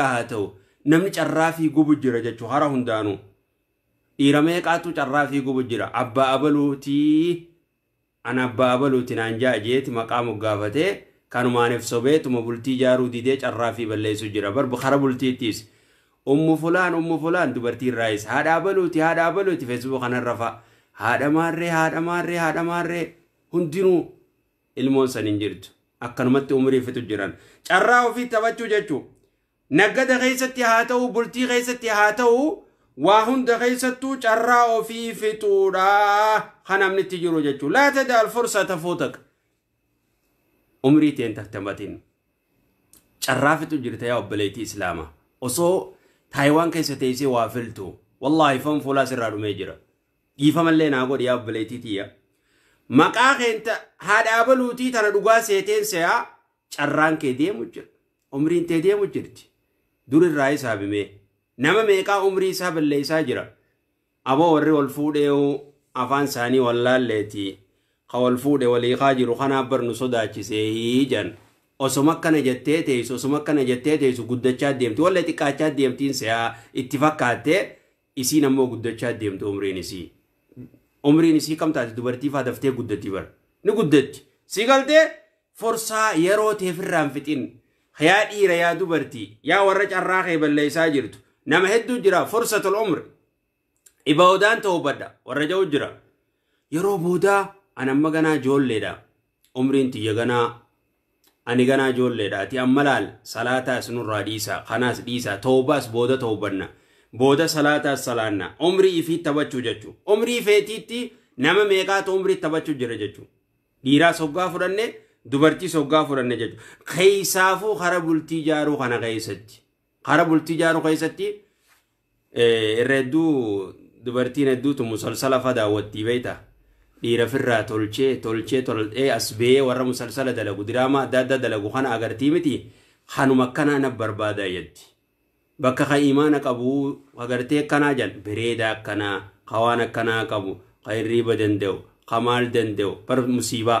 akka haa ta'u namni carraa fi gubu jira jechuu hara hundaanuu dhiira meeqaatu carraa fi gubu jira abbaa abaluutii an abbaa abaluuti naan ja'a jeeti maqaa moggaafatee kanumaaniif sobeetuma bultii jaaruu didee fi balleessu jira barbu hara bultiittis ummu fulaan ummu fulaan dubartiin raayis haadha abaluuti haadha abaluuti feesbuuk kanarra fa'a haadha maarree haadha maarree haadha maarree hundinuu ilmoon san hin jirtu akkanumatti umrii fitu jiran carraa ofii taphachuu jechuudha. naggada keessatti haa ta'u bultii keessatti haa ta'u waa hunda keessattuu carraa ofii fixuudha kanamnitti jiru jechuudha laata daal fursata footaka umrii teen taftamatiin carraa fixu jirta yaa obboleetii islaamaa osoo taayiwaan keessa teessee waa filtu wallaahi fan fuulaa sirraa dhumee jira dhiifamallee naa godhi yaa obboleetii tiyya maqaa keenta haadhaa baluutii tana dhugaa seeteen seeyaa carraan kee deemu jira umriin tee deemu jirti durirraa hisaabime nama meeqaa umrii isaa balleeysaa jira aboo warri wal fuudhee afaan isaanii wallaalleeti ka wal fuudhe waliikaa jiru kanaaf barnu sodaachisee jan osoma akkana jettee teessu osoma akkana jettee teessu guddachaa deemti wallee xiqqaachaa deemtiin si'aa itti fakkaattee isiin ammoo guddachaa deemtu umriin isii umriin isii kam taate dubartii faa daftee guddatti bara ni guddatti si galtee forsaa yeroo teefirraan fixin yaa dhiira yaa dubartii yaa warra carraa kee balleeysaa jirtu nama hedduu jira forsatul umri ibaodaan ta'uu badda warra ja'u jira yeroo boodaa anamma ganaa joolleedha umriin tiyya ganaa ani ganaa joolleedha ati amma laal salaataas nurraa dhiisaa kanaas dhiisaa toobaas booda ta'uu banna booda salaataas salaanna umrii ifii taphachuu jechuu umrii feetiitti nama meeqaatu umrii taphachuu jira jechuu dhiiraas hoggaa fudhanne dubartii soggaa fudhanne jechuudha. Keessaafuu karaa bultii jaaruu kana keessatti karaa bultii jaaruu keessatti irra hedduu dubartiin hedduutu musalsala fa daawwattii beektaa. Dhiira ofirraa tolchee tolchee tolchee as ba'ee warra musalsala dalagu diraamaa adda addaa dalagu kana agartii miti kanuma akkanaa na barbaadaa jedhi. Bakka kan imaana qabu agartee akkanaa jan bireeda akkanaa ka waan akkanaa qabu ka hirriiba danda'u ka maal danda'u bar musiibaa.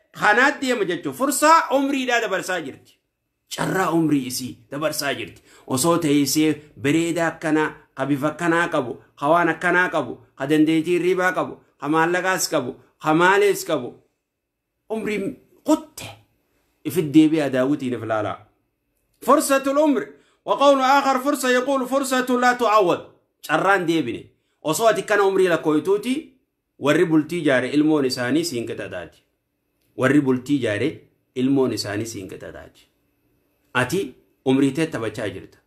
kanaatti deema jechuun fursaa umriidhaa dabarsaa jirti. Carraa umrii isii dabarsaa jirti. Osoo ta'e isee bareeda akkanaa, ka bifa akkanaa qabu, ka waan akkanaa qabu, ka dandeettii riibaa qabu, ka maallaqaas qabu, ka maalees qabu. Umriin qutte ifit deebi'a daawwitiiniif laalaa. Fursatul umri. وقول آخر فرصة يقول فرصة لا تعوض carraan deebine osoo ati kana umrii lakkooytuuti warri bultii jaare ilmoon isaanii siin qixaxaati. warri bultii jaare ilmoon isaanii siin qixaxaaji. Ati umriitee taphachaa jirta.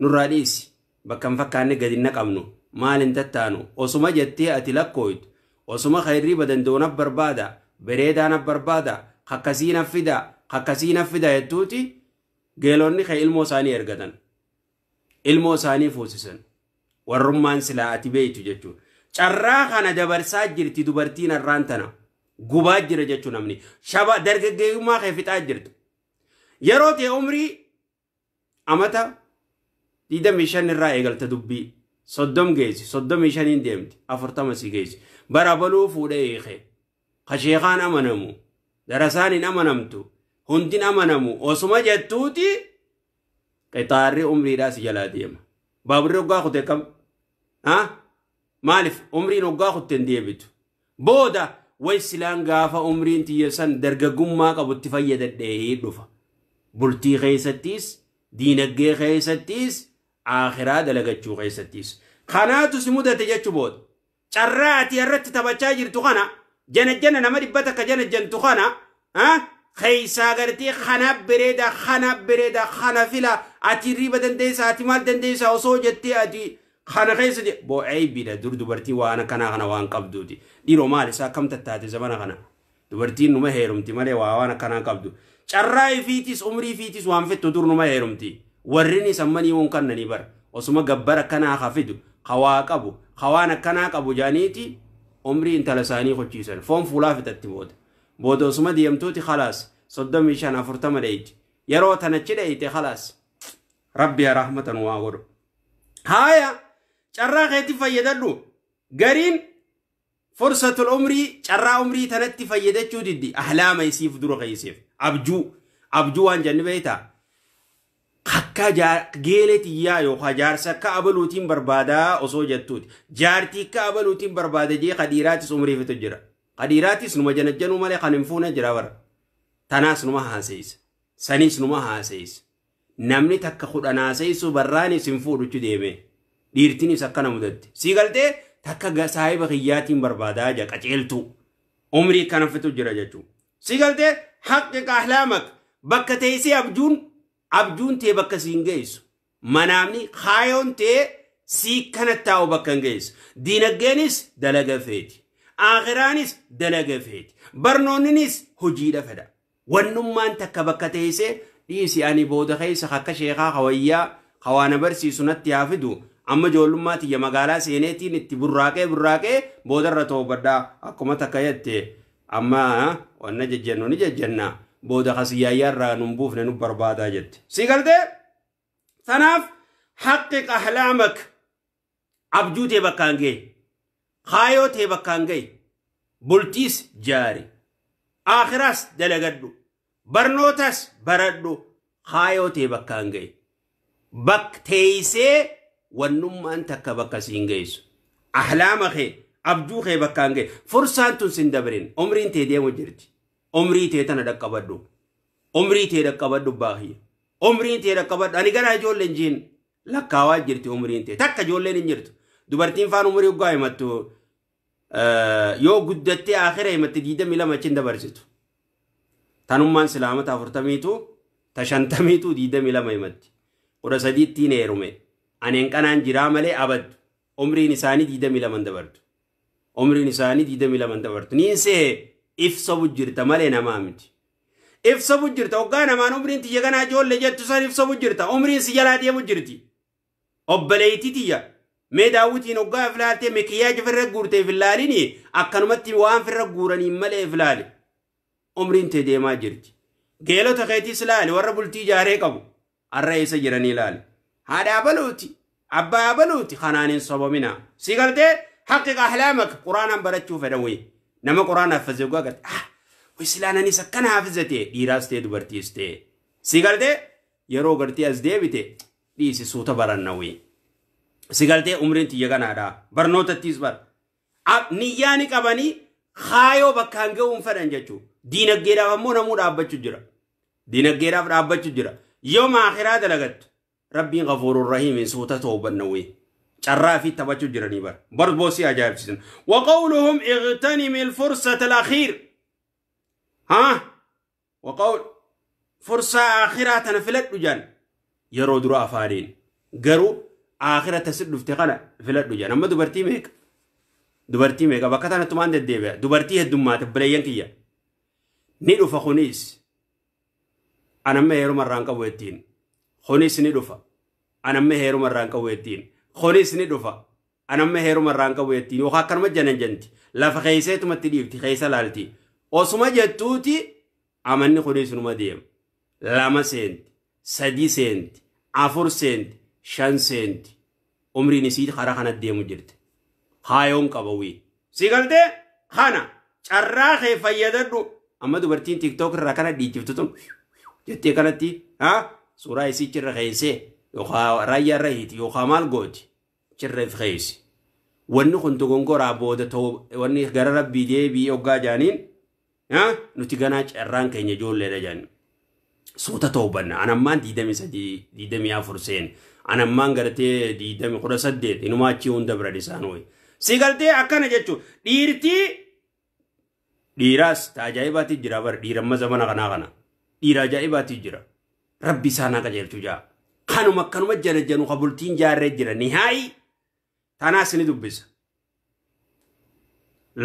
Nurraa dhiisi bakka hin fakkaanne gadi hin naqabnu maal hin tattaanu osuma jettee ati lakkooytu osuma badandoon af barbaada af barbaada kakkasiina fida kakkasiina fida jettuuti geeloonni kan ilmoo isaanii ergatan ilmoo isaanii fuusisan warrummaan silaa ati beeytu jechuudha. Carraa kana dabarsaa jirti dubartiin har'aan tana. gubaa jira jechuu namni shaba dargaggeeyummaa kee fixaa jirtu yeroo ta'e umrii amata digdamii shan irraa eegalte dubbii soddom geessi soddomii shaniin deemti afurtama si geessi bara baluu fuudhee eekee ka sheekaan amanamu darasaan hin amanamtu hundin amanamu osuma jettuuti qixaarri umriidhaa si jalaa deema baaburri hoggaa kute kam maaliif umriin hoggaa kutte deebitu booda waysilaan gaafa umriin tiyyeessan dargaggummaa qabu itti fayyadadhee dhufa. Bultii keessattis, diinaggee keessattis, akhiraa dalagachuu keessattis. Kanaatus mudate jechuu booda. Carraati irratti taphachaa jirtu kana jana jana nama dhibba takka jana jantu kana keeysaa gartee kana bireeda kana bireeda kana fila ati riiba dandeessaa ati maal dandeessaa osoo jettee ati. kana keessa jedhe boo'eebiidha dur dubartii waan akkanaa kana waan qabduuti dhiiroo maal isaa kam tattaate zabana kana dubartiin numa heerumti malee waa waan akkanaa qabdu carraa ifiitis umrii ifiitis waan fittu dur numa heerumti warrin isammanii uun kannanii bara osuma gabbar akkanaa haa fidu hawaa qabu hawaan akkanaa qabu jaaniiti umrii intala isaanii kochiisan foon fuulaa fitatti booda booda osuma deemtuuti khalaas soddomii shan afurtama dheeyti yeroo tanachi dheeyte khalaas rabbi rahmatan waa godhu haaya carraa keetti fayyadadhu gariin forsatul umrii carraa umrii tanatti fayyadachuu diddi ahlaama isiif dura keessiif abjuu abjuu waan janni jenni beeyta akka geelee xiyyaa yookaan jaarsa akka abaluutiin barbaadaa osoo jettuuti jaartii akka abaluutiin barbaada jee kadhiiraatis umriifitu jira kadhiiraatis numa janajjanuu malee kan hin fuune jira bara tanaas numa haaseessa saniis numa haaseessa namni takka kudhan haaseessu barraanis hin fuudhuchu deemee. dhiirtinis akkana mudatti sii galtee takka saahiba kiyyaatiin barbaadaa jira qaceeltuu umrii kana fitu jira jechuudha sii galtee haqqi qahlaamak bakka teessee abjuun abjuun tee bakka siin geessu manaamni kaayoon tee sii kana taa'u bakka hin geessu diinaggeenis dalaga feeti aakhiraanis dalaga feeti barnoonninis hojiidha fedha wannummaan takka bakka teessee dhiisi ani booda keessa akka sheekaa hawayyaa hawaana barsiisu natti haa fidu amma ijoollummaa xiyya magaalaa seeneetiin itti burraaqee burraaqee irra toobadhaa akkuma takka jette amma wanna jejjennu ni jejjenna booda kasiyyaayyaarraa nu barbaadaa jette si tanaaf haqqiq ahlaamak abjuu tee bakkaan ga'e kaayoo bakkaan ga'e bultiis jaari Akhiraas dalagadhu barnootas baradhu kaayoo tee bakkaan ga'e bakteeysee wannummaan takka bakka siin geessu. Ahlaama kee abjuu kee bakkaan geessu. Fursaan tun sin dabarin umriin tee deemu jirti. Umrii tee tana dhaqqabadhu. Umrii tee dhaqqabadhu baahiyya. Umriin tee dhaqqabadhu. Ani gara ijoolleen jiin lakkaawaa jirti umriin tee. Takka ijoolleen hin jirtu. Dubartiin faan umrii guggaa himattu yoo guddattee akhira himatte diidamii lama achiin dabarsitu. Tanummaan silaamata afurtamiitu ta shantamiitu diidamii lama himatti. Kudha sadiittiin heerume. aneen qanaan jiraa malee abaddu umriin isaanii diidamii laman dabartu umriin isaanii diidamii laman dabartu ni see if sobu malee namaa miti if sobu hoggaa namaan umriin tiyya kanaa joolle jettu san if sobu umriin si jalaa deemu jirti obbaleeyti tiyya mee daawwitiin hoggaa iflaaltee mikiyaaj ofirra guurtee ifilaalini akkanumatti waan firra guuraniin malee ifilaale umriin tee deemaa jirti geelota keetiis laali warra bultii jaaree qabu harra eessa jiranii laali haadhaa baluuti abbaa baluuti kanaan hin sobomina si gartee haqiqa ahlaamaka quraanaan barachuu fedhawe nama quraan haffaze gogaa garte ah islaananis akkana hafizate dhiiraas ta'e dubartiis ta'e si gartee yeroo gartee as deebite dhiisi suuta barannawe si gartee umriin tiyya kanaadha barnootattiis bar niyyaani qabanii kaayoo bakka hanga'uu hin fedhan jechuu diinagdeedhaaf ammoo namuu dhaabbachuu jira diinagdeedhaaf dhaabbachuu jira yoo maakiraa dalagattu ربي غفور الرحيم سوته توبنوي شرافي تباتو جراني بر برد بوسي عجائب سيسن وقولهم اغتنم الفرصة الأخير ها وقول فرصة آخرة تنفلت لجان يرودرو أفارين قرو آخرة تسرد افتقال فلت لجان أما دبرتي ميك دوبرتي ميك وقتانا تمان دي ديبا دوبرتي هدومات بلين كيا نيرو فخونيس أنا ما يرو مران قويتين honis ni dhufa anamme heerumarraan qawweettiin honis ni dhufa anamme heerumarraan qawweettiin yookaan akkanuma janan janti lafa keeyseetumatti dhiifti keessa laalti osuma jettuuti amanni kunis numa deema lama seenti sadi seenti afur seenti shan seenti umriin isii karaa kanatti deemu jirte haayoon qaba wii si galtee kana carraa kee fayyadadhu amma dubartiin tiktook irraa kana dhiichiftu tun jettee kanatti haa suuraa isii chirra keeysee yookaan raayyaa irra hiiti yookaan maal gooti chirra if keeysi. Wanni kun dogongoraa booda ta'uu wanni gara rabbii deebii hoggaa jaaniin nuti ganaa carraan keenya ijoolleedha jaaniin. Suuta ta'uu banna anammaan diidami sadii diidami afur seen anammaan gartee diidami kudha saddeet inumaa achii hunda bira isaan ho'i. Si galtee akkana jechuun dhiirtii dhiiraas ajaa'ibaatti jira bar dhiiramma zamana kanaa kana dhiira ajaa'ibaatti jira. rabbi isaanaa qajeelchu jaa kanuma kanuma jala jedhu ka bultiin jaarree jira ni haayi tanaas ni dubbisa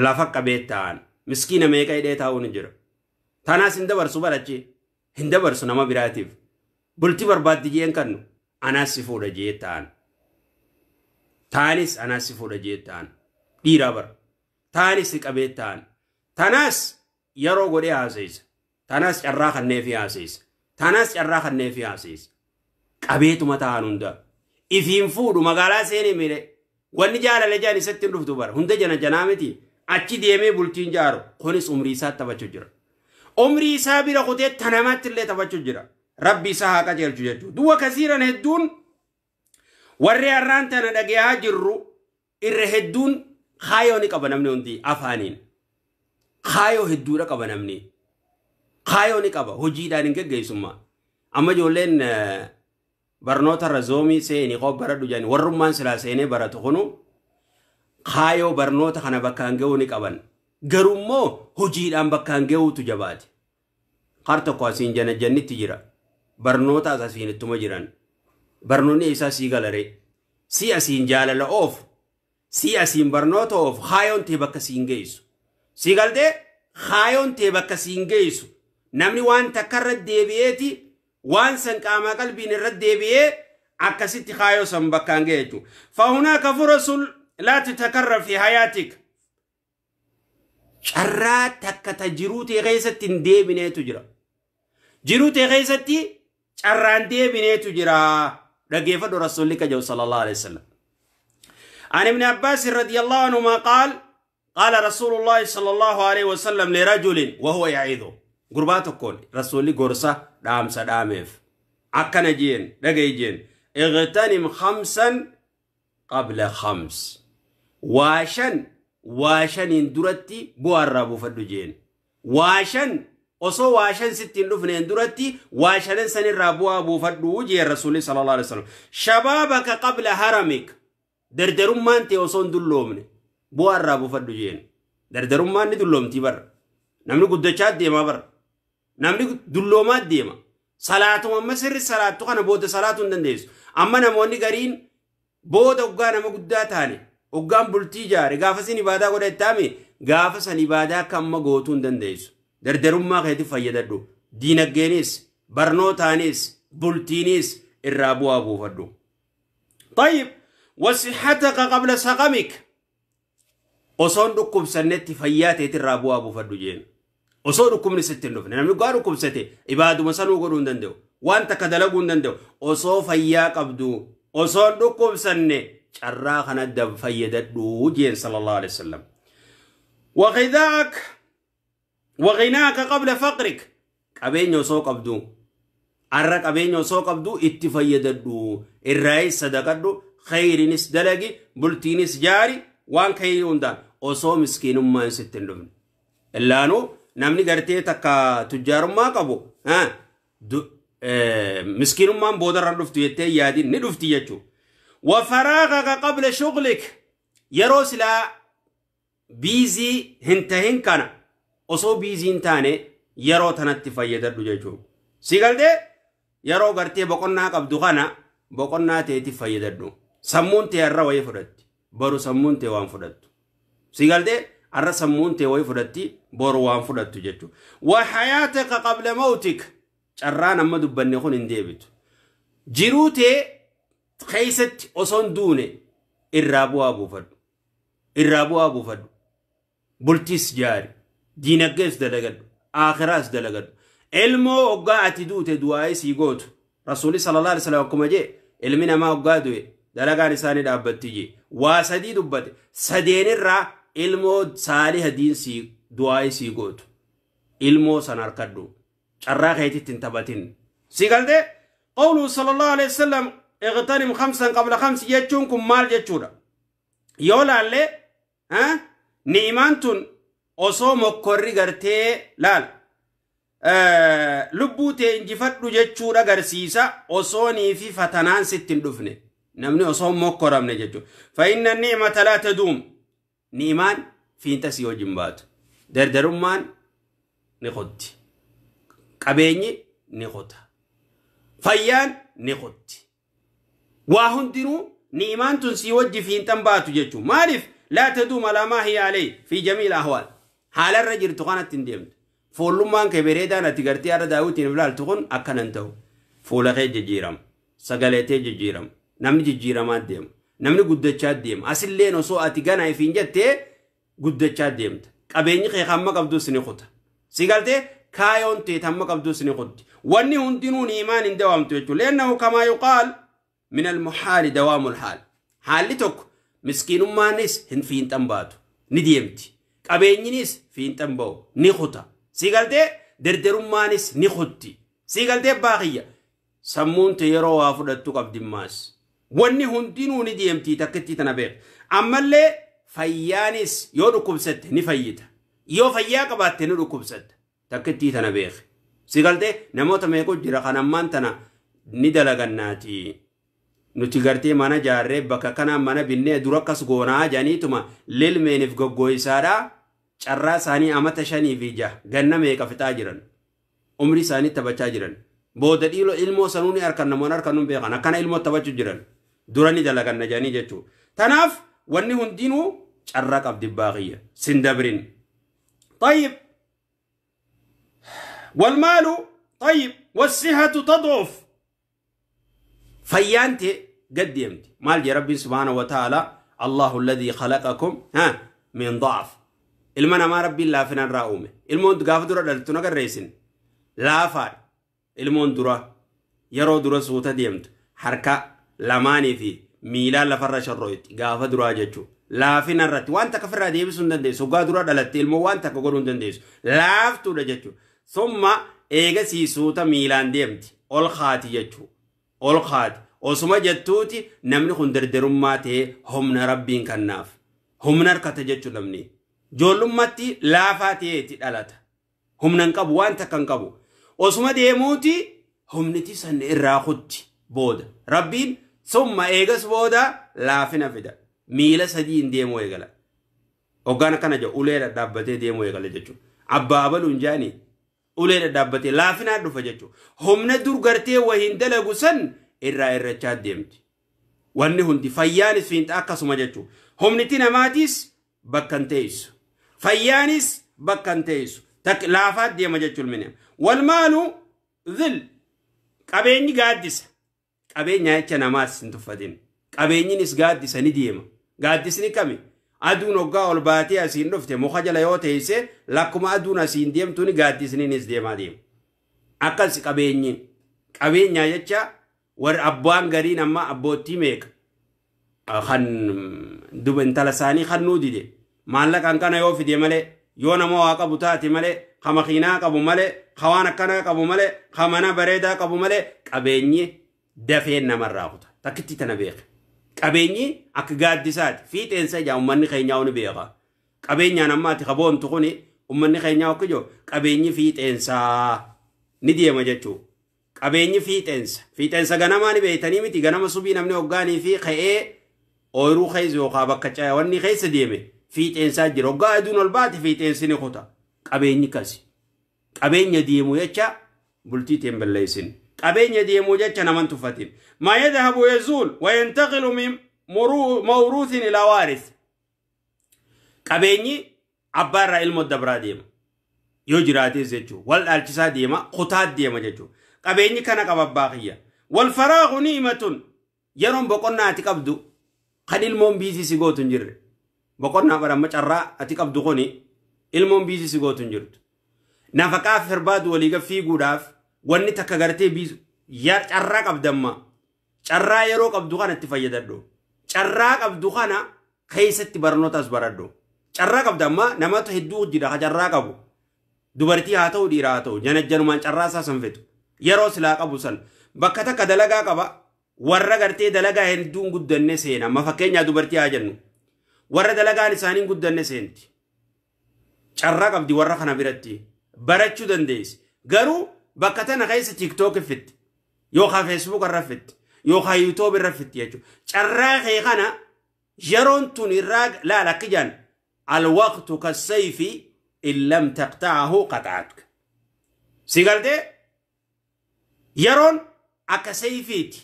lafa qabee ta'an miskiina meeqa hidhee taa'uun jira tanaas hin dabarsu barachi hin dabarsu nama biraatiif bultii barbaaddi jeen kannu anaas si fuudha jee ta'an taanis anaas si fuudha jee ta'an dhiiraa bara taanis si qabee ta'an tanaas yeroo godhee haaseessa tanaas carraa kannee fi haaseessa Tanaas carraa kanneen fi haasiisa. Qabeetuma ta'an hunda. Ifiin fuudhu magaalaa seenee mire wanni jaalale jaan isatti hin dhuftu bara hunda jana janaa miti achi deemee bultiin jaaru kunis umrii isaa taphachuu jira. Umrii isaa bira kutee tanamatti illee taphachuu jira. Rabbi isaa haa qajeelchu jechuudha. Duwwa kasiiran hedduun warri har'aan tana dhagayaa jirru irra hedduun kaayoo ni qaba namni hundi afaaniin. Kaayoo hedduudha qaba namni. kaayoo ni qaba hojiidhaan hin geggeessummaa amma ijoolleen barnoota irra zoomii seeni qoob baradhu jedhani warrummaan silaa seenee baratu kunu kaayoo barnoota kana bakkaan ga'uu ni qaban garummoo hojiidhaan bakkaan ga'uutu jabaate har tokko asiin jana jannitti jira barnoota as asiin ittuma jiran barnoonni isaa sii galaree si asiin jaalala oof si asiin barnoota oof kaayoon tee bakka siin geessu si galtee kaayoon tee bakka siin geessu نمني وان تكرد ديبيتي وان سنقام قلبي نرد ديبي اكسيت خايو سمبكانجيتو فهناك فرص لا تتكرر في حياتك شراتك تجروتي غيست ديبني تجرا جروتي غيستي شران ديبني تجرى رجيف الرسول لك جو صلى الله عليه وسلم عن ابن عباس رضي الله عنه ما قال قال رسول الله صلى الله عليه وسلم لرجل وهو يعيذه gurba tokkoon rasuli gorsa damsa damef akana jien dagay jien igtanim khamsan qabla khams washan washan induratti shaniin duratti bu'aarraa buufadhu washan waa shan osoo waa shan sittiin dhufneen duratti waa shanan sanirraa bu'aa buufadhu sallallahu alaihi wasallam shababaka qabla haramik derderum mante oso ndullomne dulloomne bu'aarraa buufadhu jeen dardarummaan ni dulloomtii bara namni kudacat dia mabar, namni dulloomaa deema salaatuma amma sirri salaattu kana booda salaatuu hin dandeessu amma namoonni gariin booda oggaa nama guddaa taane oggaan bultii jaare gaafa sin ibadaa godha ittaame gaafa san ibaadaa akka amma gootuu hin dandeessu dardarummaa keetti fayyadadhu diinaggeenis barnootaanis bultiinis irraa bu'aa buufadhu. طيب وصحتك قبل سقمك وصندوق سنتي osoo dhukkubni sitti hin dhufne namni gaaru kubsate ibaaduma sanuu godhuu hin danda'u waan takka dalaguu hin danda'u osoo fayyaa qabdu osoo dhukkubsanne carraa kana dab fayyadadhu jeen sallallahu alaihi wasallam وغذاك وغناك قبل فقرك qabeenya osoo qabdu arra qabeenya osoo qabdu itti fayyadadhu irraayis sadaqadhu khayriinis dalagi bultiinis jaari waan kayri hundaan osoo miskiinummaan sitti hin dhufne illaanuu namni gartee takka tujjaarummaa qabu miskiinummaan booda irra dhuftu jettee yaadiin ni dhufti jechuudha. وفراغك qabla shuqlik yeroo silaa biizii hin tahin kana osoo biizii hin taane yeroo tanatti fayyadadhu jechuudha. Si galtee yeroo gartee boqonnaa qabdu kana boqonnaa teetiif fayyadadhu. Sammuun ta'e irra wayii fudhatti. Baru sammuun ta'e waan fudhattu. Si galtee arra sammuun tee wayii fudhatti boru waan fudhattu jechuudha. Waxayyaataqa qabla mawtik carraan amma dubbanne kun hin deebitu. Jiruu tee keessatti osoo hin duune irraa bu'aa buufadhu. Irraa bu'aa buufadhu. Bultiis jaari. Diinaggees dalagadhu. Aakiraas dalagadhu. Ilmoo hoggaa ati duute du'aayii sii gootu. Rasuulli sallallahu alaihi wasallam akkuma jee ilmi namaa hoggaa du'e dalagaan isaanii dhaabbatti jee waa sadii dubbate sadeenirraa ilmoo saalii hadiin si du'aa'ee si gootu ilmoo san harkadhu carraa keetitti hin taphatin si galtee qawluhu sallallahu alaihi iqtanim khamsan qabla khamsi jechuun kun maal jechuudha yoo laallee ni'imaan osoo mokkorri gartee laal lubbuu tee injifadhu jechuudha garsiisa osoonii fatanaan sittin dhufne namni osoo mokkoramne jechuudha fa inna ni'mata laa taduum niimaan fiinta si wajjin baatu dardarummaan ni qotti qabeenyi ni qota fayyaan ni qotti waa hundinuu niimaan tun si wajji fiintan baatu jechuun maaliif laa taduum alaa maa hiya alee fi jamiil ahwaal haalarra jirtu kanatti hin deemtu foollummaan kee bareedaan ati gartee har'a daawwitiin ilaaltu kun akkanan ta'u fuula kee jijjiirama sagalee kee jijjiirama namni jijjiiramaa deema namni guddachaa deema asilleen osoo ati ganaa ifiin jettee guddachaa deemta qabeenyi kee hamma qabdus ni quta si galtee kaayoon teet hamma qabdus ni qutti wanni hundinuu niimaan hin dawaamtu jechuudha leennahu kamaa yuqaal min almuhaali dawaamul haal haalli tokko miskiinummaanis hin fiinxan baatu ni deemti qabeenyinis fiinxan ba'u ni quta si galtee derderummaanis ni qutti si galtee baaqiyya sammuun tee yeroo waa fudhattu qabdimmaas. wanni hundinuu ni deemtii takkatti tana beek ammallee fayyaanis yoo dhukkubsatte ni fayyita yoo fayyaa qabaatte ni dhukkubsatta takkatti tana beek si galtee namoota meequ jira kan ammaan tana ni dalagannaati. Nuti gartee mana jaarree bakka kana mana binnee dura akkas goonaa janiituma lilmeeniif goggooyisaadhaa carraa isaanii amata shanii fi jaha ganna meeqa fixaa jiran umrii isaanii taphachaa jiran booda dhiiroo ilmoo sanuun harkan namoonni harkan beekan akkana ilmoo taphachuu jiran. durani dalaganna نجاني jechuudha. تناف wanni hundinuu carraa qabdi baaqiyya. Sin dabrin. طيب والمال طيب والصحة تضعف فيانت قد يمت مال يا ربي سبحانه وتعالى الله الذي خلقكم ها من ضعف المنا ما ربي لا فينا راومه المون دغاف درا دلتنا غريسن لا فار المون درا يرو درا سوتا ديمت حركه lamaanii fi miilaa lafarra sharroyti gaafa duraa jechuudha. Laafina irratti waan takka ofirraa deebisuu hin dandeessu. Hoggaa duraa dhalatte ilmoo waan takka godhuu hin dandeessu. Laaftuudha jechuudha. Summa eegasii suuta miilaan deemti. Ol kaati jechuudha. Ol kaati. Osuma jettuuti namni kun dardarummaa ta'ee humna rabbiin kannaaf. Humna harkata jechuudha namni. Ijoollummaatti laafaa ta'eeti dhalata. Humna hin qabu waan takka hin qabu. Osuma deemuuti humniti san irraa kutti booda. Rabbiin summa eegas booda laafina fida miila sadiin deemuu eegala hoggaan akkana jedhu ulee dhadhaabbatee deemuu eegala jechuudha abbaa baluun jaanii ulee dhadhaabbatee laafinaa dhufa jechuudha humna dur gartee wahiin dalagu san irraa irrachaa deemti wanni hundi fayyaanis fiinxaa akkasuma jechuudha humniti namaatiis bakka hin teessu fayyaanis bakka hin teessu laafaa deema jechuudha minna walmaalu zil qabeenyi gaaddisa qabeenya jecha namaas hin tuffatin qabeenyinis gaaddisa ni deema gaaddisni kami aduun hoggaa ol baatee asiin dhufte muka jala yoo teessee lakkuma aduun asiin deemtuun gaaddisniinis deemaa deema akkas qabeenyi Qabeenya jecha warra abbaan gariin amma abboottii meeqa kan duba intala isaanii kan nuu dide maallaqaan kana yoo fide malee yoo nama waa qabu taate malee ka makiinaa qabu malee ka waan akkanaa qabu malee ka mana bareedaa qabu malee qabeenyi dafeen namarraa kuta takkitti tana beeka qabeenyi akka gaaddisaati fiixeensa ijaa ummanni keenyaa uni beeka qabeenyaan ammaati kaboomtu kuni ummanni keenyaa akka jiru qabeenyi fiixeensaa ni deema jechuu qabeenyi fiixeensa fiixeensa ganamaa ni beeytanii miti ganama subii namni hoggaanii fi ka'ee ooyiruu keessa yookaan bakka caayawanni keessa deeme fiixeensaa jira hoggaa aduun ol baate fiixeensi ni kuta qabeenyi kasi qabeenya deemu jecha bultii teemballeessin. qabeenya deemuu jecha naman tuffatiin maa yadhabu yazuul wayantaqilu min mawruuthin ilaa waaris qabeenyi abbaa irraa ilmoo dabraa deema yoo jiraates jechuun wal dhaalchisaa deema kutaat deema jechuun qabeenyi kana qaba abbaa kiyya wal faraahu ni'imatun yeroon boqonnaa ati qabdu kan ilmoon biisii si gootu hin jirre boqonnaa baramma carraa ati qabdu kuni ilmoon biisii si gootu hin jirtu nafaqaaf hirbaatu waliiga fiiguudhaaf wanni takka gartee biisu carraa qabdamma carraa yeroo qabdu kana itti fayyadadhu carraa qabdu kana keessatti barnootas baradhu carraa qabdamma namoota hedduu hojjeta ha carraa qabu dubartii haa ta'u dhiiraa haa ta'u janajjanumaan carraa isaa san fetu yeroo silaa qabu san bakka takka dalagaa qaba warra gartee dalagaa hedduun guddanne seena amma fakkeenyaa dubartii haa jennu warra dalagaan isaanii guddanne seenti carraa qabdi warra kana biratti barachuu dandeessi garuu bakka tana keessa tiiktook fitti yookaan feesbuuk irra fitti yookaan yuutuub irra fitti jechuudha carraa kee kana yeroon tun irraa laal akka jaan alwaqtu kassayfi in lam taqtaahu qataatuka si galtee yeroon akka sayfiiti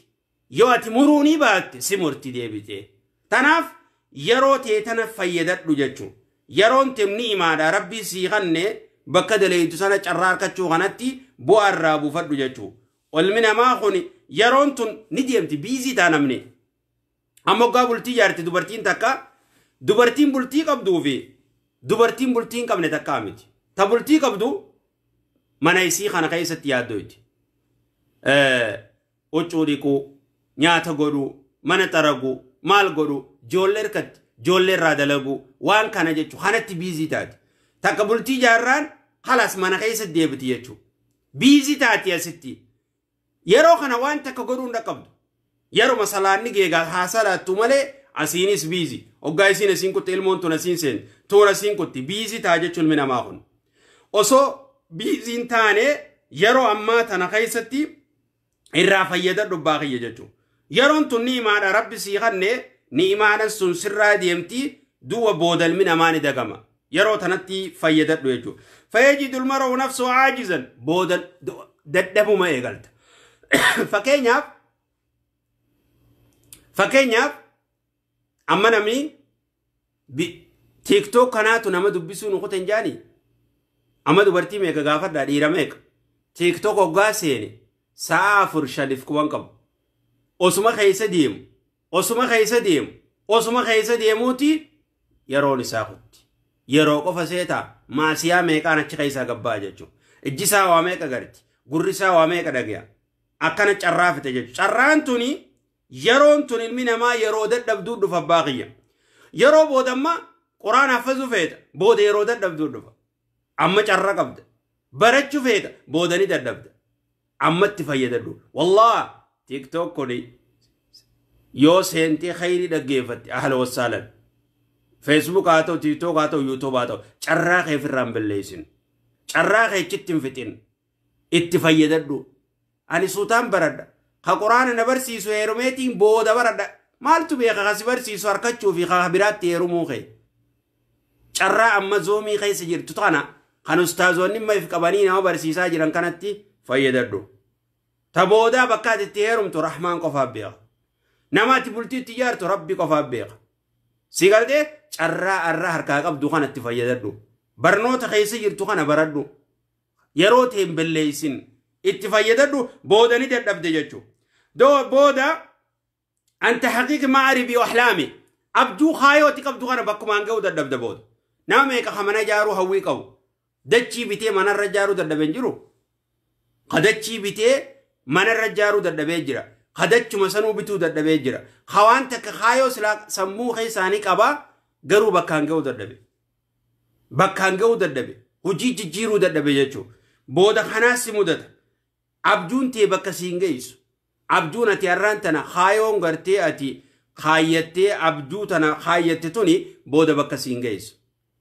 yoo ati muruu ni baatte si murti deebitee tanaaf yeroo tee tana fayyadadhu jechuudha yeroon temni imaadha rabbii sii kannee. bakka daleeytu sana carraa harkachuu kanatti bu'aa irraa buufadhu jechuu olmi namaa kun yeroon tun ni deemti biizii taanamne amma waggaa bultii jaarti dubartiin takka dubartiin bultii qabduu fi dubartiin bultii hin qabne takka miti ta bultii qabdu mana isii kana keessatti yaaddoyti huccuu dhiquu nyaata godhuu mana xaraguu maal godhu ijoollee hirkatti ijoollee irraa dalaguu waan kana jechuun kanatti biizii taati takka bultii jaarraan خلاص ما نخيس الديبتي يجو بيزي تاتي يا ستي يرو خنا وان تكغرون رقبد يرو مثلا نيجي قال حاصلة تملي أسينيس بيزي وقاي سين سين كنت المون تونا سين سين تونا سين كنت بيزي تاجي تشل من ماخن وسو بيزي تاني يرو أما تنخيستي الرافيدة دباغي يجو يرون تني ما ربي سيغني نيمانا سن سرا ديمتي دو بودل من أمان دقما yeroo tanatti fayyadadhu jechuudha. Fayyajidu maruu nafsu caajizan booda dadhabuma eegalta. Fakkeenyaaf fakkeenyaaf amma namni tiiktook kanaatu nama dubbisuu nu kutan jaanii amma dubartii meeqa gaafadhaa dhiira meeqa tiiktook hoggaa seene sa'a afur shaniif kuban qabu osuma keessa deemu osuma keessa deemu osuma keessa deemuuti yeroon isaa kun. yeroo qofa seetaa maasiyaa meeqaan achi keessaa gabbaa jechuudha. Ijji isaa waa meeqa garti? Gurri isaa waa meeqa dhagaya? Akkana carraafite jechuudha. Carraan tuni yeroon tun ilmi namaa yeroo dadhabduu dhufa abbaa kiyya. Yeroo boodammaa qoraan haffasu feeta booda yeroo dadhabduu dhufa. Amma carra qabda. Barachuu feeta booda ni dadhabda. Amma itti fayyadadhu. Wallaa tiktook kun yoo seentii khayrii dhaggeeffatte ahla wassaalan. feesbuuk haa ta'u tiiktook haa ta'u yuutuub haa ta'u carraa kee ofirraa hin balleessin carraa kee itti hin fixin itti fayyadadhu ani suutaan baradha ka qoraana na barsiisu heerumeetiin booda baradha maaltu beeka kasi barsiisu harkachuu fi kaa biraatti heerumuu kee carraa amma zoomii keessa jirtu tana kan ustaazonni maif qabanii nama barsiisaa jiran kanatti fayyadadhu ta boodaa bakka ati itti heerumtu rahmaan qofaaf beeka nama ati bultii itti ijaartu rabbi qofaaf beeka si galtee carraa arraa harkaa qabdu kana itti fayyadadhu barnoota keessa jirtu kana baradhu yeroo ta'een balleessin itti fayyadadhu boodani dadhabde jechuudha. Doo booda anta haqiiqi maaribi waxlaami abjuu haayooti qabdu kana bakkumaan ga'u dadhabde booda nama meeqa hamana jaaruu hawwii qabu dachii bitee manarra jaaruu dadhabeen jiru kadachii bitee manarra jaaruu dadhabee jira kadachuma sanuu bituu dadhabee jira hawaan takka haayoo sammuu isaanii qabaa. garuu bakkaan ga'uu dadhabe bakkaan ga'uu dadhabe hojii jijjiiruu dadhabe jechuudha booda kanaas si mudata abjuun tee bakka siin geessu abjuun ati har'aan tana haayoon gartee ati tana tuni booda bakka siin geessu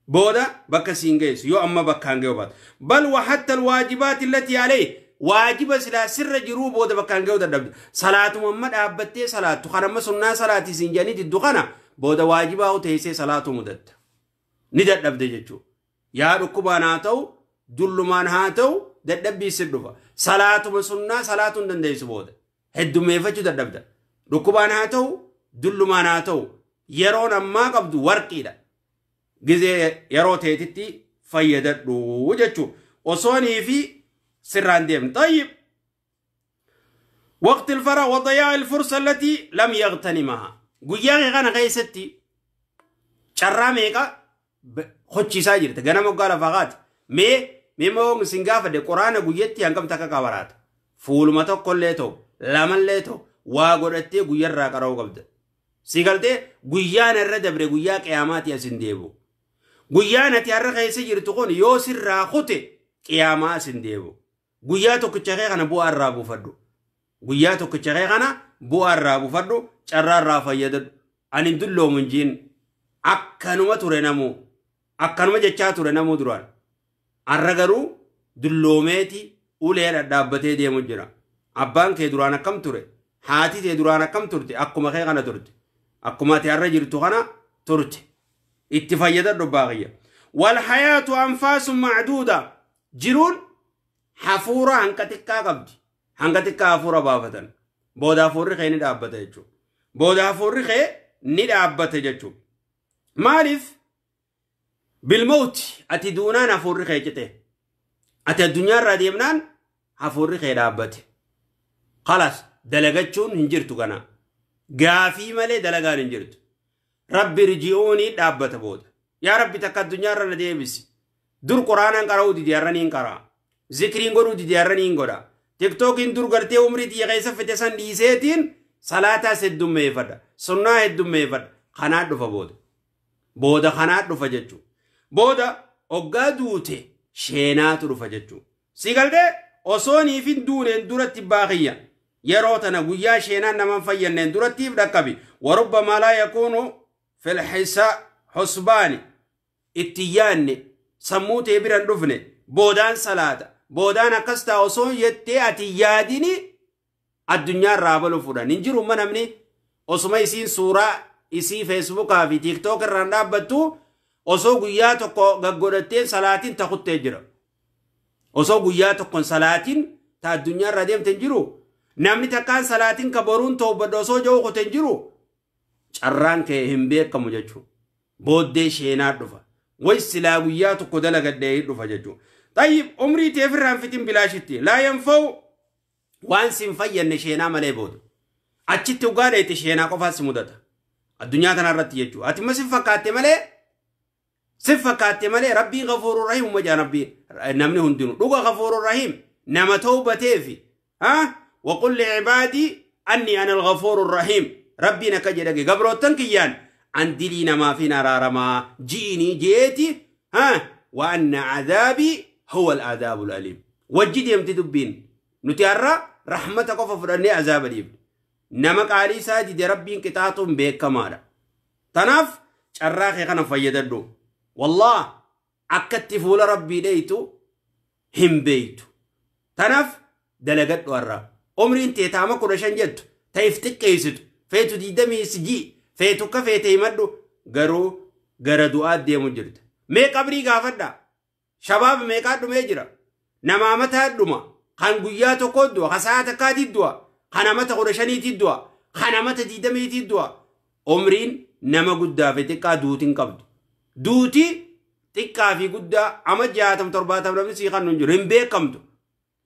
booda bakka siin geessu yoo amma bakkaan ga'uu baatu bal wahatta waajibaati illatti yaalee waajiba silaa sirra jiruu booda bakkaan ga'uu dadhabde salaatuma amma dhaabbattee salaattu kanamma sunnaa salaatii siin jedhanii booda waajibaa'u teessee salaatu mudatta ni dadhabde jechuudha yaa dhukkubaan haa ta'u dullumaan haa ta'u dadhabbiisin dhufa salaatuma sunnaa salaatuu hin dandeessu booda heddummeeffachuu dadhabda dhukkubaan haa ta'u dullumaan haa ta'u yeroon ammaa qabdu warqiidha gizee yeroo teetitti fayyadadhu jechuudha osonii fi sirraan deemna tayyib waqti ilfara wadayaa ilfursa allatii lam yaqtanimaha guyyaa kee kana keessatti carraa meeqa hochiisaa jirta ganama waggaa lafaa kaati mee mee moo isin gaafadhe qoraana guyyatti hangam takka qabaraata fuuluma tokkollee ta'u lamallee ta'u waa godhattee guyyaarraa qara'uu qabda si galtee guyyaan irra dabre guyyaa qiyaamaati asin deebu guyyaan ati har'a keessa jirtu kun yoo sirraa kute qiyaamaa asin deebu guyyaa tokkicha kee kana bu'aa irraa buufadhu guyyaa tokkicha kee kana bu'aa irraa buufadhu carraarraa fayyadadhu ani dulloomu jiin akkanuma ture namuu akkanuma jechaa ture namuu duraan har'a garuu dulloomeeti ulee dhadhaabbatee deemu jira abbaan kee duraan akkam ture haati tee duraan akkam turte akkuma kee kana turte akkuma ati har'a jirtu kana turte itti fayyadadhu baaqiyya walhayaatu anfaasun macduuda jiruun hafuura hanga xiqqaa qabdi hanga xiqqaa hafuura baafatan booda hafuurri keeni dhaabbata jechuudha. بودا فوري خي ندعبت جتشو مالف بالموت أتي دونان أفوري خي جتة أتي الدنيا رادي منان أفوري خي دعبت خلاص دلقتشون هنجرتو كنا قافي مالي دلقان هنجرتو ربي رجعوني دعبت بودا يا ربي تكا الدنيا رادي بسي dur quraanan qara'uu didiyaarraniin qaraa zikriin godhuu didiyaarraniin godha tiktookii dur gartee umrii xiyya keessa fide san dhiiseetiin salaataas heddummeeffadha sunnaa heddummeeffadha kanaan dhufa booda booda kanaan dhufa jechuudha booda hoggaa duute sheenaatu dhufa jechuudha si galtee osoonii fi duuneen duratti baaqiyya yeroo tana guyyaa sheenaan naman fayyanneen durattiif dhaqqabi warubba maalaa yakuunu filxisa husbaani itti yaanne sammuu tee biran dhufne boodaan salaata boodaan akkas taa osoo jettee ati yaadini addunyaa irraa baluu fuudhan hin jiru namni osuma isiin suuraa isii feesbuukaa fi tiiktook irraan dhaabbattu osoo guyyaa tokko gaggoodhattee salaatiin takuttee jira. Osoo guyyaa tokkoon salaatiin ta addunyaa irra deemte hin jiru. Namni takkaan salaatiin ka boruun ta'u badda osoo jahu qote hin jiru. Carraan ka'e hin beekamu jechuudha. Booddee sheenaa dhufa. wayi silaa guyyaa tokko dalagaddee dhufa jechuudha. Tayyib umrii teef irraan fitin bilaashitti. Laayan fa'u. waan siin fayyanne sheenaa malee booda achitti dhugaa dheete sheenaa qofaa si mudata addunyaa kanarratti jechuudha ati immoo sin fakkaatte malee sin fakkaatte malee rabbii gafooruu rahiim umma jaan rabbii namni hundinuu dhuga gafooruu rahiim nama ta'uu bateefi وقل لعبادي أني أنا الغفور الرحيم ربنا كجدك قبروتن كيان عندي لي نما في نرارما جيني جيتي ها وأن عذابي هو العذاب الأليم وجدي يمتدبين nuti har'a rahmata qofa fudhannee azaaba dhiifne nama qaalii isaa dide rabbiin qixaaxuun beekamaadha tanaaf carraa kee kana fayyadadhu wallaa akka fuula rabbii dheeytu hin beeytu tanaaf dalagadhu har'a umriin tee taama kudha shan jettu ta'if xiqqeessitu feetu diidamii sijii feetu akka feete himadhu garuu gara du'aa deemu jirta mee qabrii gaafadha Shabaab meeqaa dhumee jira namaa mataa dhuma خان قيّا تقدوا خسات قادي الدوا خنامته قرشاني تدوا خنامته ديدمي تدوا عمرين نما قد دافيت كادوتين قبض دوتي تكافي قد عمد جاتم ترباتم لابن سيخان ننجو رمبه قمدو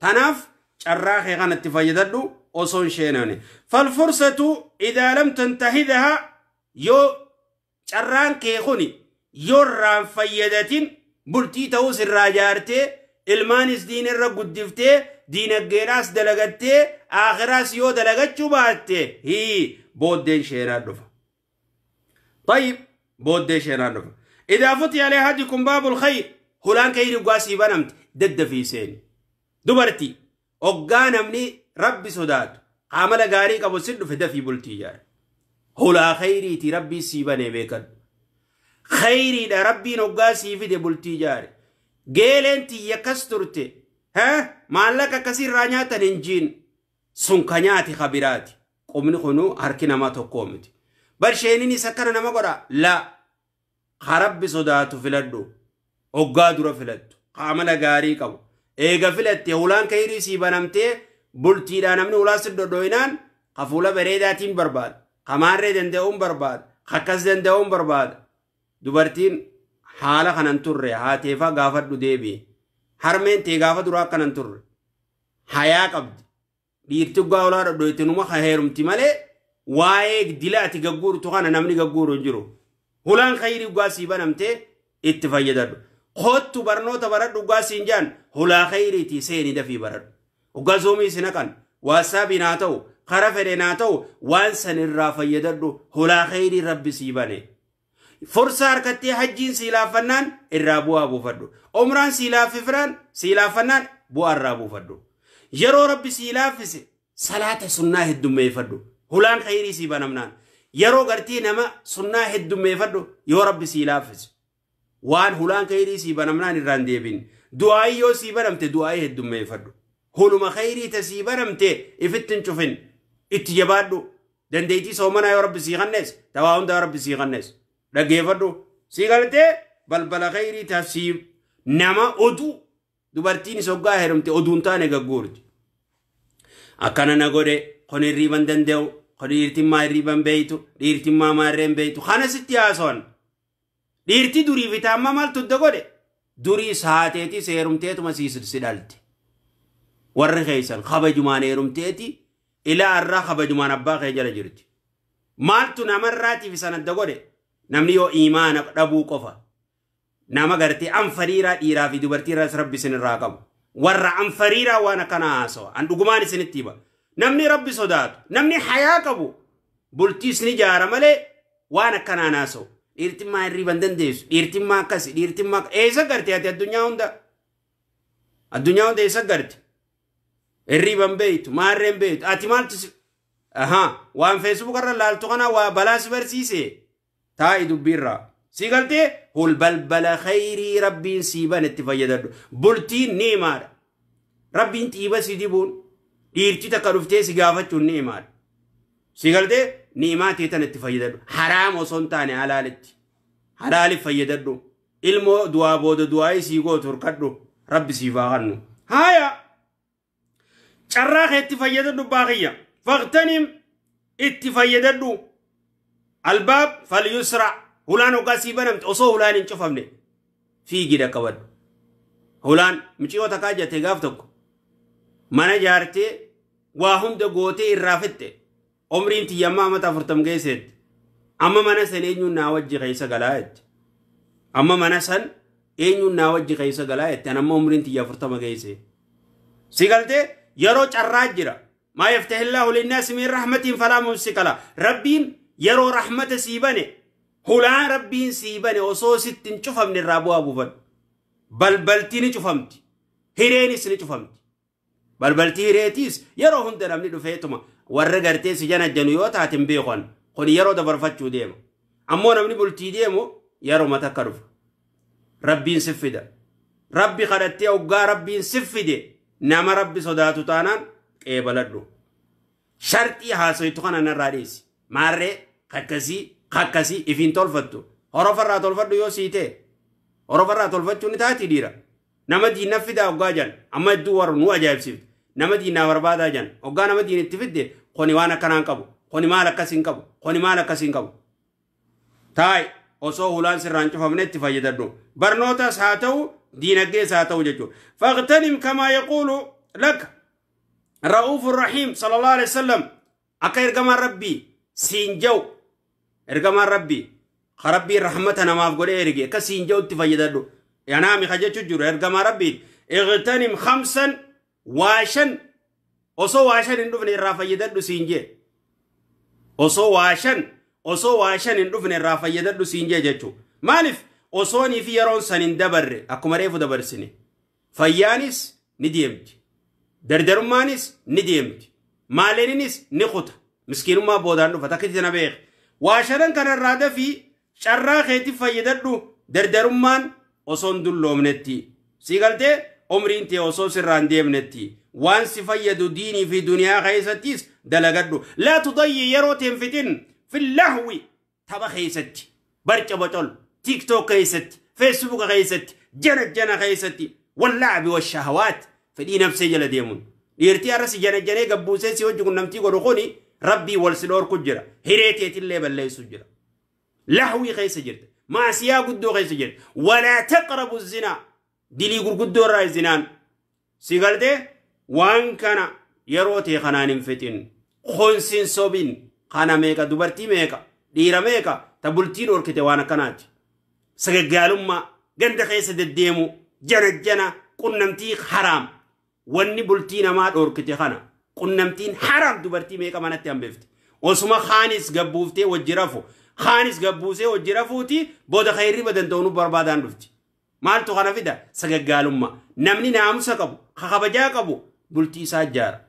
تناف شراخي غان اتفاجدادو وصون شيناني فالفرصة إذا لم تنتهي ذها يو شران كيخوني يو ران فايدات بلتي توسر راجارتي ilmaanis diinirra guddiftee diinaggeedhaas dalagattee aakhiraas yoo dalagachuu baatte hii booddee شيران رفا طيب بودي شيران رفا إذا فتي على هديكم باب الخير هلان كيري قاسي بنمت دد في سيني دبرتي أمني ربي سودات عمل غاريك أبو سد في دفي بلتيار هلا خيري تي ربي سيباني بيكد خيري دا ربي نقاسي في دي جاري geeleen tiyya kas turte maallaqa akkasiirraa nyaatan hin jiin sun ka nyaati kabiraati qubni kunuu harki nama tokkoo miti bar sheeniin isa kana nama godha la ka rabbi sodaatu filadhu hoggaa dura filattu qaamala gaarii qabu eega filatte hulaan kahirii sii banamtee bultiidhaa namni hulaa siddodhoyinaan ka fuula bareedaatiin barbaada ka maarree danda'uun barbaada ka akkas danda'uun barbaada dubartiin haala kanan turre haateefaa gaafadhu deebi'e harmeen tee gaafa duraa akkanan turre hayaa qabdi dhiirti gaawlaa dhodho itti numa heerumti malee waa'ee dila ati gagguurtu kana namni gagguuru hin jiru hulaan khayrii gaasii banamtee itti fayyadadhu kottu barnoota baradhu gaasiin jaan hulaa khayriiti seeni dafii baradhu gazoomiis naqan waasaabiin haa ta'u kara fedhen haa ta'u waan sanirraa fayyadadhu hulaa khayrii rabbi sii bane فرصة هركتي حجين فنان الرابوا أبو فدو عمران سيلاف فران سيلافنان بو الرابو فدو يرو ربي سيلاف سي صلاة سنة هدومي فدو هلان خيري سيبانمنان يرو قرتي نما سنة هدومي فدو يو ربي سيلاف سي وان هلان خيري سيبانمنان الران ديبين دعائي يو سيبانمت دعائي هدومي فدو هلما خيري تسيبانمت افتن شوفن اتجبادو دنديتي سومنا يا رب سيغنس تواهن يا رب سيغنس dhaggeeffadhu si galtee balbala khayrii tafsiif nama oduu dubartiin soggaa heerumte oduun taane gaggoorti akkana na godhe kon hirriiban danda'u kon dhiirtimmaa hirriiban beeytu dhiirtimmaa maarreen beeytu kana sitti haasoon dhiirti duriif itaamma maaltu da godhe durii saateeti seerumteetuma si dhalte warri keeysan kabajumaan heerumteeti ilaa irraa kabajumaan abbaa kee jala jirti maaltu namarraatiif san adda godhe namni yoo imaana dhabuu qofa nama gartee an fariiraa dhiiraa fi dubartii rabbi isinirraa qabu warra an fariiraa waan akkana haasawa an dhugumaan isinitti hiba namni rabbi sodaatu namni hayaa qabu bultii isni jaara malee waan akkanaan haasawu dhiirtimmaa hirriiban dandeessu dhiirtimmaa akkasi dhiirtimmaa eessa garte ati addunyaa hunda addunyaa hunda eessa garte hirriiban beeytu maarreen beeytu ati maaltu ahaa waan feesbuukarra laaltu kana waa balaa barsiisee taa'ii dubbii irraa sii galtee hul balbala khayrii rabbiin sii ban itti fayyadadhu bultiin ni himaadha rabbiin xiiba si dibuun dhiirti takka dhuftee si gaafachuun ni himaadha sii galtee ni himaatee tan itti fayyadadhu haraam osoo hin taane halaalitti halaaliif fayyadadhu ilmoo du'aa booda du'aa sii gootu hirkadhu rabbi siif haa hannu haaya carraa keetti fayyadadhu baaqiyya faqtanim itti fayyadadhu الباب فليسرع هلان وقاسي بنمت أصو هلان انشفمني في جدا كود هلان مشيو تكاجة تقافتك من جارتي واهم دقوتي الرافتي عمرين تيما متى فرتم قيسد أما من سن إنيو ناوجي غيسا قلائد أما من سن إنيو ناوجي غيسا قلائد أنا عمرين تيما فرتم قيسي سيقلتي يروج الراجرة ما يفتح الله للناس من رحمة فلا ممسك له ربين yeroo rahmata sii bane hulaan rabbiin sii bane osoo sittin cufamne irraa bu'aa buufadhu balbaltii ni cufamti hireenis ni cufamti balbaltii hireetiis yeroo hunda namni dhufeetuma warra gartee si jana janu yoo taatin beekan kun yeroo dabarfachuu deema ammoo namni bultii deemu yeroo mata akka dhufa rabbiin siffida rabbi kadhattee oggaa rabbiin siffide nama rabbi sodaatu taanaan qeebaladhu sharxii haasoytu kana narraa dhiisi maarree kakkasii kakkasii ifiin tolfattu horofarraa tolfadhu yoo siitee horofarraa tolfachuu ni taati dhiira nama diinaaf fidaa oggaa jan amma hedduu warru nu ajaa'ibsiifte nama diinaa barbaadaa jan oggaa nama diin itti fidde koni waan akkanaan qabu koni maal akkasiin qabu koni maal akkasiin qabu taa'i osoo hulaan sirraan cufamne itti fayyadadhu barnootas haa ta'u diinaggees haa ta'u jechuudha faqtanim kamaa yaquulu lak ra'uufu rahiim sallallahu alaihi wasallam akka ergamaan rabbii siinja'u ergamaan rabbii rabbiin rahmata namaaf godhee erge akka siinja'utti fayyadadhu yanaami ka jechuun jiru ergamaa rabbiin iqtanim hamsan waashan osoo waashan hin dhufne irraa fayyadadhu siinjee osoo waashan osoo waashan hin dhufne irraa fayyadadhu siinjee jechuun maaliif osoonii fi yeroon san hin dabarre akkuma reefu dabarsine fayyaanis ni deemti dardarummaanis ni deemti maaleeninis ni quta مسكين ما بودانو فتاكيت نبيخ واشران كان الرادة في شرا خيتي فايدادو دردرمان وصون دلو منتي سيغلتي عمرين تي وصو سران دي منتي وان سفايدو ديني في دنيا خيساتيس دلقادو لا تضيي يرو تنفتين في اللهو تبا خيساتي برچا بطول تيك توك خيساتي فيسبوك خيساتي جنة جنة خيساتي واللعب والشهوات فدي نفسي جلديمون ارتيارس جنة جنة قبوسي سيوجكو نمتي قرخوني ربي والسلور كجرا هريتيت اللي بليس جرا لحوي خيس جرت ما سيا قدو خيس جرت ولا تقربوا الزنا دلي قدو راي زنان سيغلتي وان كان يروتي خنان فتن خنسين صوبين خانا ميكا دوبرتي ميكا ديرا ميكا تبلتين وركتي وانا كنات سغغالوما غند خيس دديمو جنجنا قنمتي حرام وني بلتي ما دوركتي خنا qunnamtiin haram dubartii meeqa manatti hambeefti. Osuma khaanis gabbuuftee wajji rafu. Khaanis gabbuusee wajji rafuuti booda khayirrii badanta'uun barbaadaan dhufti. Maaltu kana fida? Sagaggaalummaa. Namni naamusa qabu, kakabajaa qabu, bultii isaa jaara.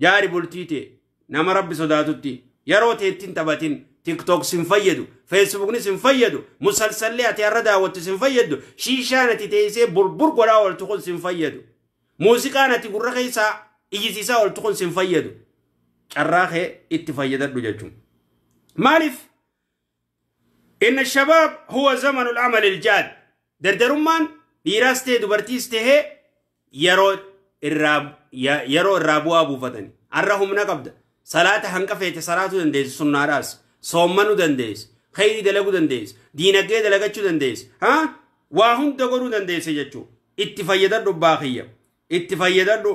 Jaari bultii ta'e nama rabbi sodaatutti yeroo teettiin taphatin tiktoks hin fayyadu, feesbuuknis hin fayyadu, musalsallee ati har'a daawwattus hin fayyadu, shiishaan ati teessee burbur godhaa ooltu kunis hin fayyadu. Muuziqaan ati gurra keessaa ijis isaa ol tuqun sin fayyadu carraa kee itti fayyadadhu jechuun maaliif inna shabaab huwa zamanu lcamal iljaad dardarummaan dhiiraas ta'e dubartiis ta'e yeroo irraa yeroo irraa bu'aa buufatani arra humna qabda salaata hanqa feete salaatuu dandeessi sunnaadhaas soommanuu dandeessi khayrii dalaguu dandeessi diinagdee dalagachuu dandeessi waa hunda godhuu dandeessi jechuudha itti fayyadadhu abbaa kiyya itti fayyadadhu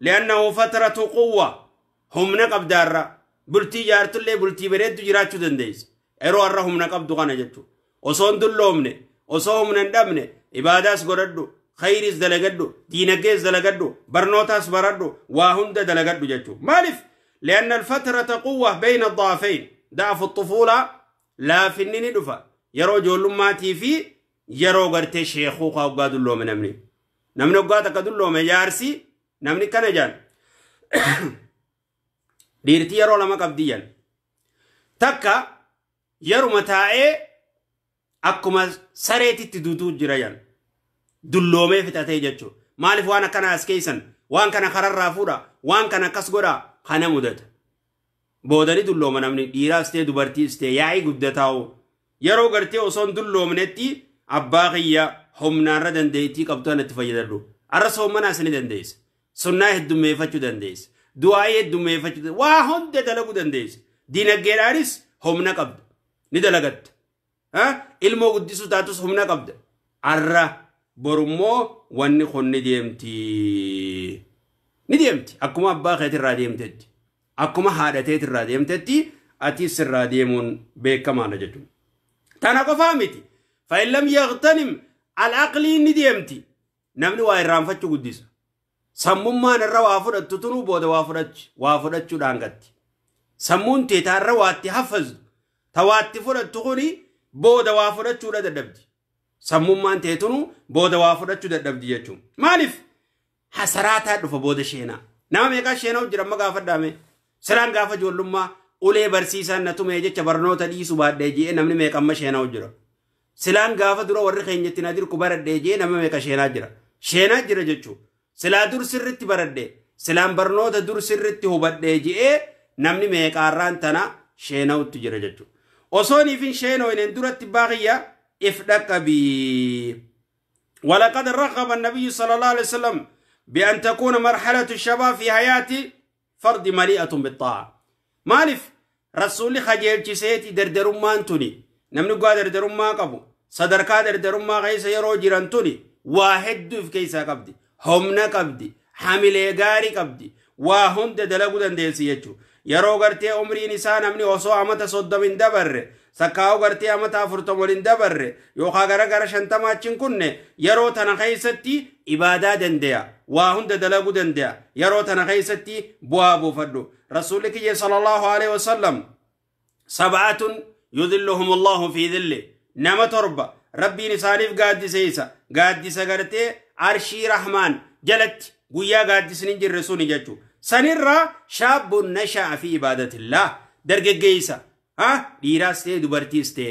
لأنه فترة قوة هم نقب دارة بلتي جارت اللي بلتي بريد جراتشو دنديس إرو أرى هم نقب دغانا جتشو وصون دلومن وصوم نندمن إباداس قردو خيريس دلقدو دينقيس دلقدو برنوتاس بردو واهند دلقدو جتشو مالف لأن الفترة قوة بين الضعفين ضعف الطفولة لا في النين دفا يرو جولماتي في يرو قرتي شيخوخا وقادو اللومن أمني نمنو قاتا اللومن جارسي namni kana jaan dhiirtii yeroo lama qabdi jaan takka yeruma taa'ee akkuma sareetitti duutuu jira jaan dulloomee fixatee jechuudha maaliif waan akkanaa as keessan waan kana kararraa fuudha waan kana akkas godha kana mudata boodani dullooma namni dhiiraas ta'e dubartiis ta'e yaa'ii guddataa guddataa'u yeroo gartee osoo hin dulloomnetti abbaa kiyya humnaarra dandeettii qabdu kanatti itti fayyadadhu arra soommanaa isni dandeessa. سنه دمي فاتو دانديس دعاي دمي فاتو دانديس واهون دالاغو دانديس دينا جيراريس هم نقبد ندالاغت ها المو ديسو تاتوس هم نقبد ارى برمو واني خون نديمتي نديمتي اكما باخيت الراديمتي اكما هادتيت الراديمتي اتي سر راديمون بكما نجدو تاناكو فاميتي فإن لم يغتنم العقل نديمتي نمني واي رانفاتو قديسو sammummaan irra waa fudhattu tunuu booda waa fudhachu waa fudhachuudhaan gatti sammuun teetaarra waatti haffazdu ta waatti fudhattu kuni booda waa fudhachuudha dadhabdi sammummaan teetunuu booda waa fudhachuu dadhabdi jechuun maaliif hasaraataa dhufa booda sheenaa nama meeqaa sheenaa jira amma gaafa dhaame siraan gaafa ijoollummaa ulee barsiisaan na tumee jecha barnoota dhiisu baadhee jee namni meeqa amma sheenaa jira silaan gaafa dura warri keenyatti na dirku baradhee jee nama meeqa sheenaa jira sheenaa jira jechuudha. سلا دور سرتي برده سلام برنو ده دور سرتي هو برده جيه نمني ميك آران تنا شينو تجير جاتو وصوني فين شينو انين دورتي باغية افدك بي ولقد رغب النبي صلى الله عليه وسلم بأن تكون مرحلة الشباب في حياتي فرد مليئة بالطاعة ما مالف رسول خجيل جسيتي در درمان توني نمني قوى در درمان قبو صدر كادر درمان غيس يروجران توني واحد دوف كيسا قبدي homna qabdi hamilee gaarii qabdi waa hunda dalaguu dandeessi jechuudha. Yeroo gartee umriin isaa namni osoo amata soddom hin dabarre sakkaa'u gartee amata afurtom waliin dabarre yookaan gara gara shantama achiin kunne yeroo tana keessatti ibaadaa danda'a waa hunda dalaguu danda'a yeroo tana keessatti bu'aa buufadhu rasuulli kiyya sallallahu alaihi wasallam sab'atun yudhilluhum allahu fi dhille nama torba rabbiin isaaniif gaaddise isa gaaddisa gartee arshii rahmaan jalatti guyyaa gaaddisni hin jirre suni jechuudha. Sanirraa shaabbuun nashaa fi ibaadatillaa dargaggeessa dhiiraas ta'e dubartiis ta'e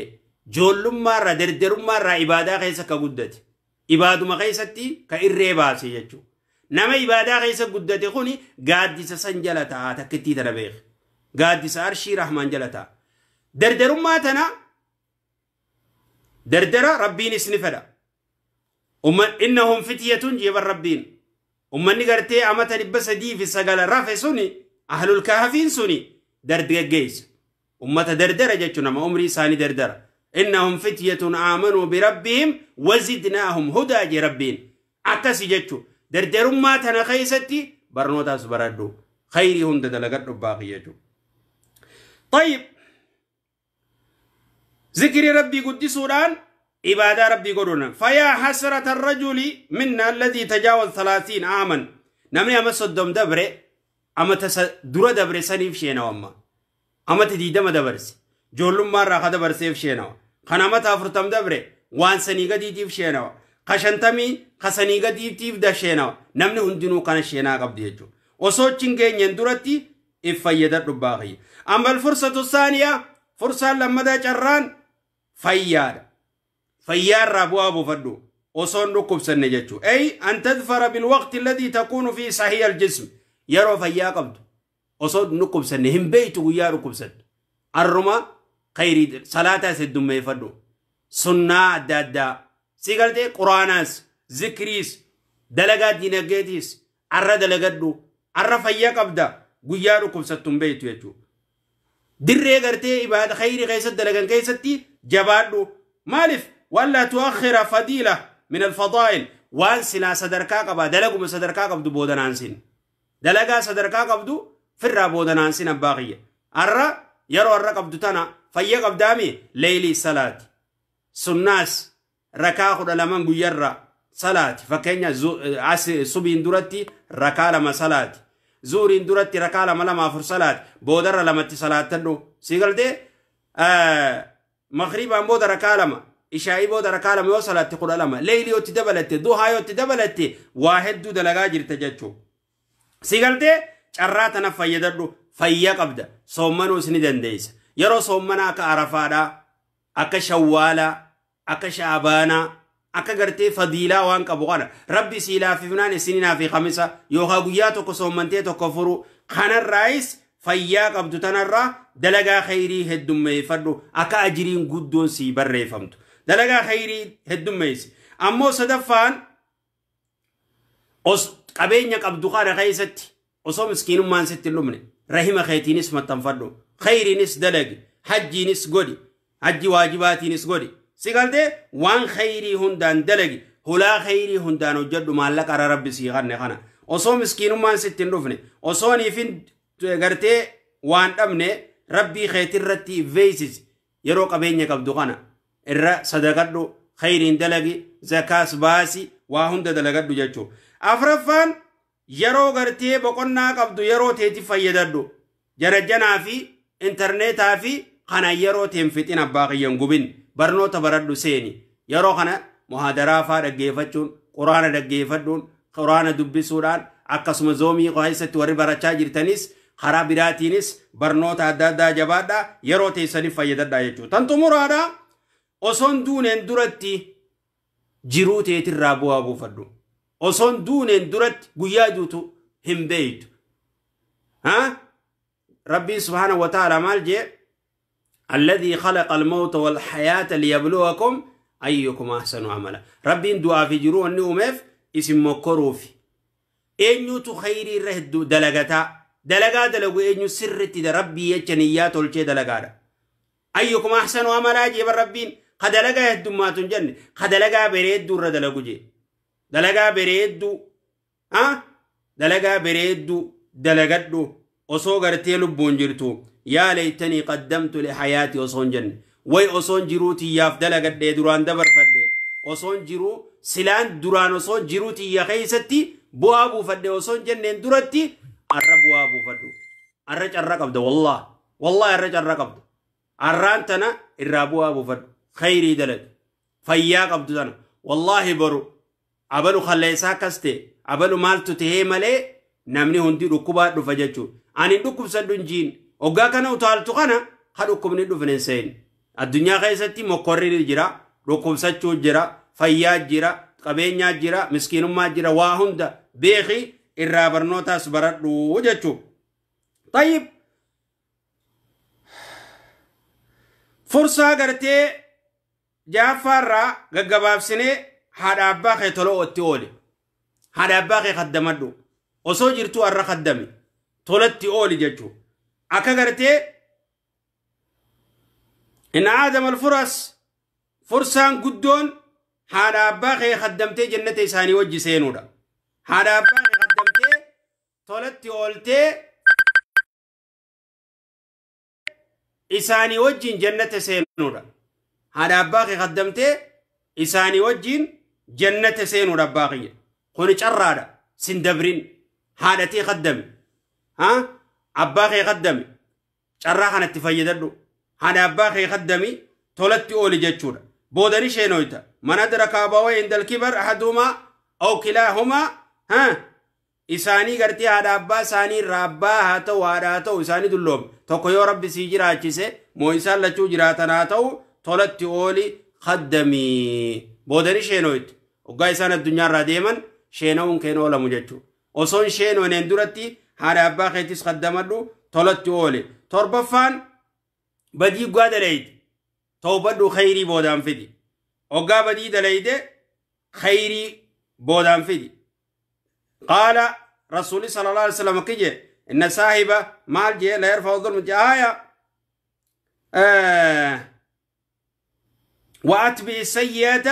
joollummaarraa dardarummaarraa ibaadaa keessa ka guddate ibaaduma keessatti ka irree baase jechuudha. Nama ibaadaa keessa guddate kun gaaddisa san jala ta'a takkittii tana beeka. Gaaddisa arshii rahmaan jala ta'a. Dardarummaa tana dardara rabbiin isni fedha. umma innahum fityatun jeban rabbiin ummanni gartee amata dhibba sadii fi sagala rafe suni ahlul kahfiin suni dargaggeeysa ummata dardara jechuun nama umrii isaanii dardara innahum fityatun aamanuu birabbihim wazidnaahum hudaa je rabbiin akkasi jechu dardarummaa tana keessatti barnootaas baradhu khayrii hunda dalagadhu baaqi jechuudha. طيب ذكر ربي قدسوا الآن عبادة ربي قرونا فيا حسرة الرجل منا الذي تجاوز ثلاثين عاما نمني أما صدوم دبري أما تدور دبري سنيف شينا أما أما تديدم دبرس جولم مرة خد برسيف شينا خنامة أفرتم دبري وان سنيقة ديتيف شينا خشنتمي خسنيقة ديتيف دا شينا نمني هندنو قنا شينا قبض يجو وصوتين جين درتي إفايدة رباغي أما الفرصة الثانية فرصة لما دا جران فيادة فيارا بوا بفدو وصون ركب سنجتشو أي أن تذفر بالوقت الذي تكون فيه صحيح الجسم يرو فيا قبض وصون نكب سنهم بيت ويا ركب سن الرما خير صلاة سدم يفدو سنة دادا سيقلتي قرآناس ذكريس دلقات دينجيتيس أرى دلقدو أرى فيا قبضا ويا ركب ستم بيت يجو dirree gartee ibaada khayrii keessatti dalagan keessatti jabaadhu maaliif ولا تؤخر فضيلة من الفضائل وان سلا صدركا قبا دلقو من صدركا قبدو بودنانسين دلقا صدركا قبدو فرا الرابودنانسين الباقية ارى يرو الرا قبدو تانا فيا قبدامي ليلي صلاة سناس ركا خد لمن يرى صلاة فكينيا سبين دورتي ركا لما صلاة زورين دورتي ركا لما لما فر صلاة بودر لما تصلاة تنو سيقلتي آه مغربا بودر ركا لما إشاعي بودا ركالة ميو صلاة قرآن لما ليلي يوتي دبلتي دوها يوتي دبلتي واحد دو دلقا جرتا جاتشو سيقلتي شراتنا فيدردو فيا قبدا صومنو سندن ديس يرو صومنا أكا عرفادا أكا شوالا أكا شعبانا أكا قرتي فضيلا وان قبوانا ربي سيلا في فنان سنين في خمسة يوغا قياتو كصومنتي تكفرو خان الرئيس فيا قبدو تنرى دلقا خيري هدو ميفردو أكا أجرين قدون سيبر ريفمتو دلقا خيري هدوم ميسي أمو صدفان أس قبين يقب دقار غيستي أسو مسكين ما نسيت اللمن رحمة خيتي نس متنفردو خيري نس دلق حجي نس قولي حجي واجباتي نس قولي سيقالتي وان خيري هندان دلقي هلا خيري هندان وجد مالك على ربي سيغرني خنا أسو مسكين ما نسيت اللمن أسو نيفين قرتي وان أمني ربي خيتي رتي فيسيس يرو قبين يقب دقانا irra sadaqadhu khayriin dalagi zakaas baasi waa hunda dalagadhu jechuudha. Afraffaan yeroo gartee boqonnaa qabdu yeroo teeti fayyadadhu jarajjanaa fi intarneetaa fi kana yeroo teen fixin abbaa kiyyan gubin barnoota baradhu seeni yeroo kana muhaadaraa faa dhaggeeffachuun quraana dhaggeeffadhuun quraana dubbisuudhaan akkasuma zoomii keessatti warri barachaa jirtanis karaa biraatiinis barnoota adda addaa jabaadhaa yeroo teessaniif fayyadadhaa jechuudha. Tantu muraadhaa. أصن دونين درتي جروت يتر رابو أبو فردو أصن دونين درت قيادو هم بيت ها ربي سبحانه وتعالى مالجي الذي خلق الموت والحياة ليبلوكم أيكم أحسن عملا ربي دعا في جرو النوميف اسم مكروف أنيو تخيري رهد دلغتا دلغا دلغو أنيو سرتي دربي يجنيات ولچه دلغارا أيكم أحسن عملا جيب الربين ka dalagaa heddummaatu hin jenne ka dalagaa bareedduu irra dalagu jee dalagaa bareedduu dalagaa bareedduu osoo gartee lubbuun jirtu yaa leeytanii qaddamtu lihayaati osoo hin jenne way osoo jiruu tiyyaaf dalagadhee duraan dabarfadhe osoo jiruu silaan duraan osoo jiruu tiyya keeysatti bu'aa buufadhe osoo jenneen duratti arra bu'aa buufadhu arra carra qabda wallaa wallaa arra carra qabda arraan tana irraa bu'aa buufadhu khayrii dalage fayyaa qabdu tana wallaahi baru. abalu kalleessaa kaste abalu maaltu ta'ee malee namni hundi dhukkubaa dhufa jechuudha. Ani dhukkubsadhu injiin hoggaa kana utaaltu kana ha dhukkubni dhufne seeni. Addunyaa keessatti mokkorri jira dhukkubsachuu jira fayyaa jira qabeenyaa jira miskiinummaa jira waa hunda beekii irraa barnootaas baradhu jechuudha. Tayyib fursaa gartee. jaaffaarraa gaggabaabsinee haadha abbaa kee toloo itti ooli. haadha abbaa kee kaddamadhu osoo jirtuu har'a kaddame tolatti ooli jechuun akka gartee in aadamal furaas fursaan guddoon haadha abbaa kee kaddamtee jannata isaanii wajji seenuudha haadha abbaa kee kaddamtee tolatti ooltee isaanii wajjin jannata seenuudha. haadha abbaa kee qaddamtee isaanii wajjin jannata seenuudha abbaa kiyya kun carraadha sin dabrin haadhatii qaddame abbaa kee qaddame carraa kanatti fayyadadhu haadha abbaa kee qaddami tolatti ooli jechuudha boodani sheenoyta man adraka abawayn dalkibar ahadumaa aw kilaahumaa isaanii gartee haadha abbaa isaanii irraa abbaa haa ta'u haadha haa ta'u isaanii dulloome tokko yoo rabbi sii jiraachise moo isaan lachuu jiraatan haa ta'u tolatti ooli kaddamii boodanii sheenoyit waggaa isaan addunyaarraa deeman sheena'uun keen oolamu jechuudha. Osoon sheenooneen duratti haadha abbaa keettis kaddamadhu tolatti oole. Torbaffaan badii guddaa dalayyide tawbadhu khayrii boodaan fidi. Waggaa badii dalayyide khayrii boodaan fidi. Qaala rasuulli sallallahu alaihi wasallam kije inna saahiba maal jee la yarfa wadhulmu jee aaya. وأتبع السيئة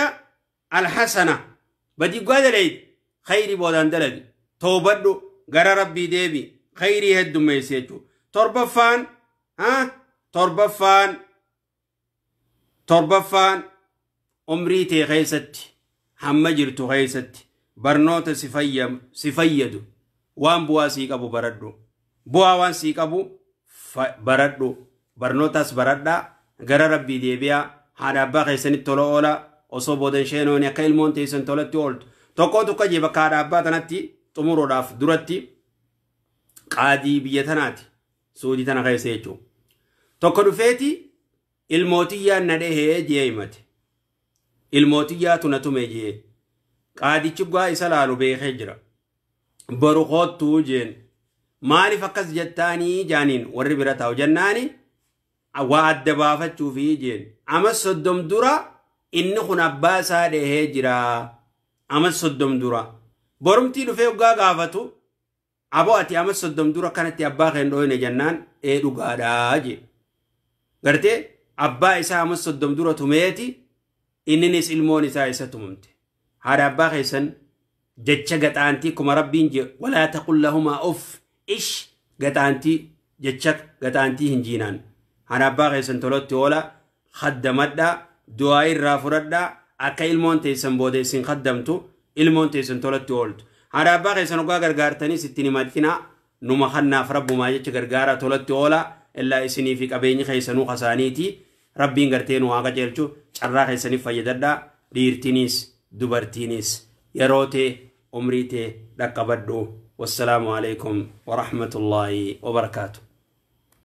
الحسنة بدي قادلين خيري بودان دلبي توبدو غرا ربي ديبي خيري هدو ميسيتو تربفان ها تربفان تربفان عمري تي خيستي حما جرتو خيستي برنوت سفيم سفيدو وان بوا سيقبو بردو بوا وان سيقبو بردو برنوتاس بردا غرا ربي ديبيا haadha abbaa keessanitti tola oola osoo boodan sheenoon akka ilmoon teessan tolatti ooltu tokkoo tokko jee bakka haadha abbaa tanatti xumuroodhaaf duratti qaadii biyya tanaati suudii tana keessa jechuun tokko dhufeeti ilmootiyyaan na dhehee jee himate ilmootiyyaa tuna tume jee qaadichi gaa isa laalu beekee jira boru koottuu jeen maaliif akkas jettaanii jaaniin warri bira taa'u jennaanii. waa adda baafachuufi jeen amma soddom dura inni kun abbaa isaa dhehee jira amma soddom dura borumtii dhufee waggaa gaafatu aboo ati amma soddom dura kanatti abbaa kan dhooyne jennaan ee dhugaadhaa jee gartee abbaa isaa amma soddom dura tumeeti inninis ilmoon isaa isa tumumte haadha abbaa keessan jecha gaxaantii kuma rabbiin jee walaa taqul lahumaa of ish gaxaantii jecha gaxaantii hin jiinaan hanabbaa keessan tolatti oola khaddamadha du'aa irraa fudhadha akka ilmoon teessan booda isin khaddamtu ilmoon teessan tolatti ooltu hanabbaa keessan ogaa gargaartaniis ittiin himadhina numa kannaaf rabbumaa jecha gargaara tolatti oola illaa isinii fi qabeenyi keessanuu kasaaniiti rabbiin gartee nu haa qajeelchu carraa keessaniif fayyadadha dhiirtiinis dubartiinis yeroo tee umrii tee dhaqqabadhu wassalaamu alaikum warahmatullaahi wabarakaatu